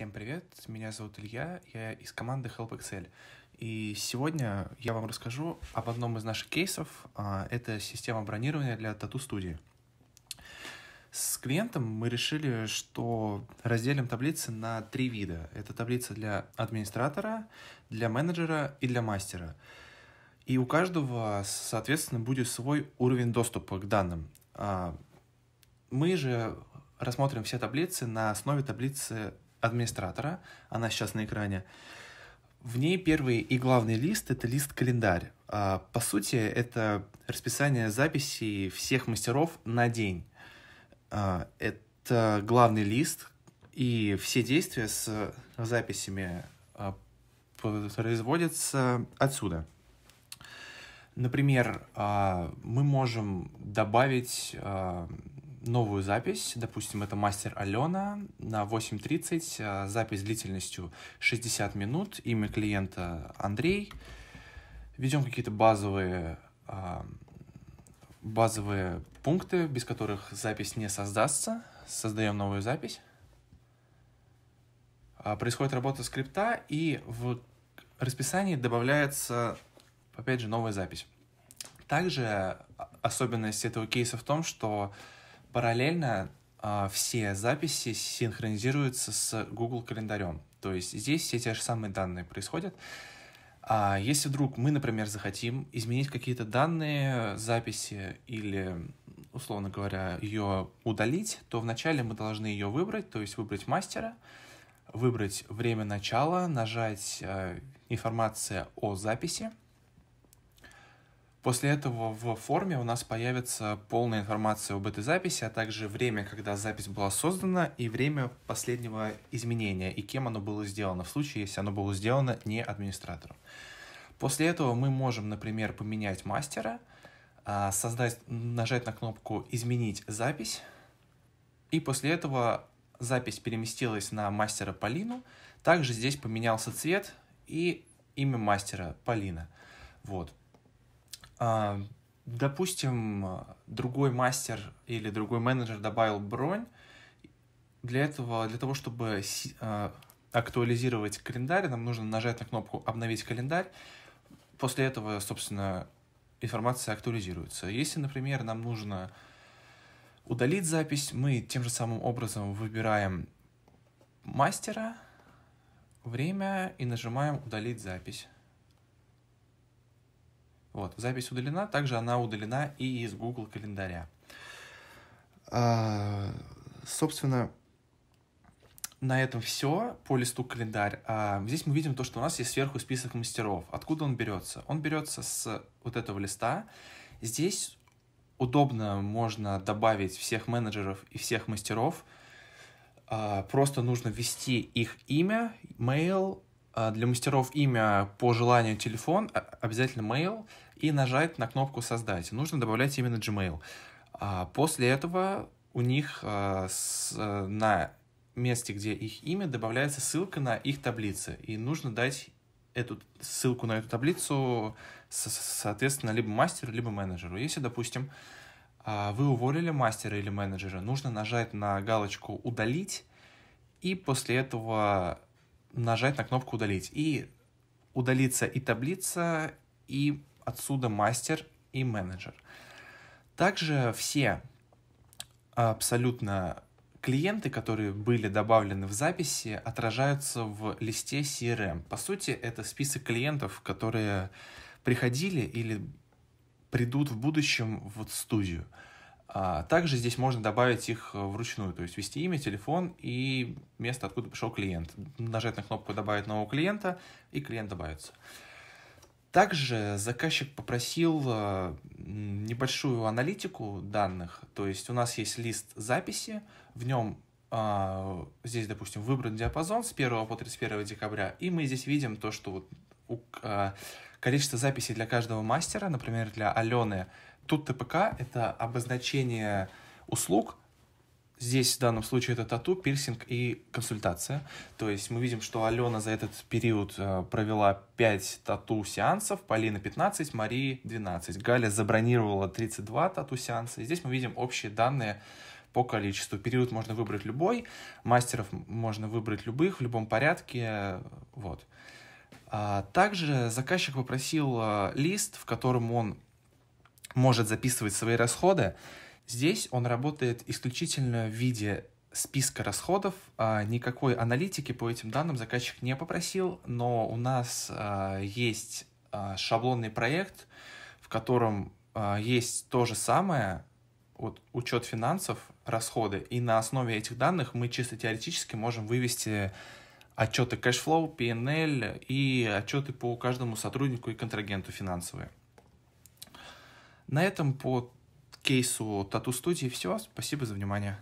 Всем привет, меня зовут Илья, я из команды Help Excel. И сегодня я вам расскажу об одном из наших кейсов. А, это система бронирования для тату-студии. С клиентом мы решили, что разделим таблицы на три вида. Это таблица для администратора, для менеджера и для мастера. И у каждого, соответственно, будет свой уровень доступа к данным. А, мы же рассмотрим все таблицы на основе таблицы администратора, она сейчас на экране. В ней первый и главный лист — это лист-календарь. А, по сути, это расписание записей всех мастеров на день. А, это главный лист, и все действия с записями а, производятся отсюда. Например, мы можем добавить новую запись, допустим, это мастер Алена на 8.30, э, запись длительностью 60 минут, имя клиента Андрей, ведем какие-то базовые э, базовые пункты, без которых запись не создастся. Создаем новую запись. Э, происходит работа скрипта, и в расписании добавляется, опять же, новая запись. Также а, особенность этого кейса в том, что Параллельно а, все записи синхронизируются с Google календарем. То есть здесь все те же самые данные происходят. А если вдруг мы, например, захотим изменить какие-то данные записи или, условно говоря, ее удалить, то вначале мы должны ее выбрать, то есть выбрать мастера, выбрать время начала, нажать э, «Информация о записи», После этого в форме у нас появится полная информация об этой записи, а также время, когда запись была создана, и время последнего изменения, и кем оно было сделано, в случае, если оно было сделано не администратором. После этого мы можем, например, поменять мастера, а, создать, нажать на кнопку «Изменить запись», и после этого запись переместилась на мастера Полину. Также здесь поменялся цвет и имя мастера Полина. Вот. А, допустим, а, другой мастер или другой менеджер добавил бронь. Для этого, для того, чтобы а, актуализировать календарь, нам нужно нажать на кнопку «Обновить календарь». После этого, собственно, информация актуализируется. Если, например, нам нужно удалить запись, мы тем же самым образом выбираем мастера, время и нажимаем «Удалить запись». Вот, запись удалена, также она удалена и из Google календаря. А, собственно, на этом все по листу календарь. А, здесь мы видим то, что у нас есть сверху список мастеров. Откуда он берется? Он берется с вот этого листа. Здесь удобно можно добавить всех менеджеров и всех мастеров. А, просто нужно ввести их имя, mail, а, для мастеров имя по желанию телефон, а, обязательно mail, и нажать на кнопку «Создать». Нужно добавлять именно Gmail. А, после этого у них э, на месте, где их имя, добавляется ссылка на их таблицы. И нужно дать эту ссылку на эту таблицу, соответственно, либо мастеру, либо менеджеру. Если, допустим, вы уволили мастера или менеджера, нужно нажать на галочку «Удалить», и после этого нажать на кнопку «Удалить». И удалится и таблица, и отсюда мастер и менеджер. Также все а, абсолютно клиенты, которые были добавлены в записи, отражаются в листе CRM. По сути, это список клиентов, которые приходили или придут в будущем в студию. А также здесь можно добавить их э, вручную, то есть ввести имя, телефон и место, откуда пришел клиент. Нажать на кнопку «Добавить нового клиента» и клиент добавится. Также заказчик попросил э, небольшую аналитику данных, то есть у нас есть лист записи, в нем а, здесь, допустим, выбран диапазон с 1 по 31 декабря, и мы здесь видим то, что вот а, количество записей для каждого мастера, например, для Алены. Тут ТПК — это обозначение услуг, Здесь в данном случае это тату, пирсинг и консультация. То есть мы видим, что Алена за этот период э, провела 5 тату-сеансов, Полина 15, Мария 12. Галя забронировала 32 тату-сеанса. И здесь мы видим общие данные по количеству. Период можно выбрать любой, мастеров можно выбрать любых в любом порядке. Э, вот. А также заказчик попросил а, лист, в котором он может записывать свои расходы. Здесь он работает исключительно в виде списка расходов. А никакой аналитики по этим данным заказчик не попросил, но у нас есть шаблонный проект, в котором есть то же самое, вот учет финансов, расходы, и на основе этих данных мы чисто теоретически можем вывести отчеты кэшфлоу, PNL и отчеты по каждому сотруднику и контрагенту финансовые. На этом по кейсу Тату Студии все. Спасибо за внимание.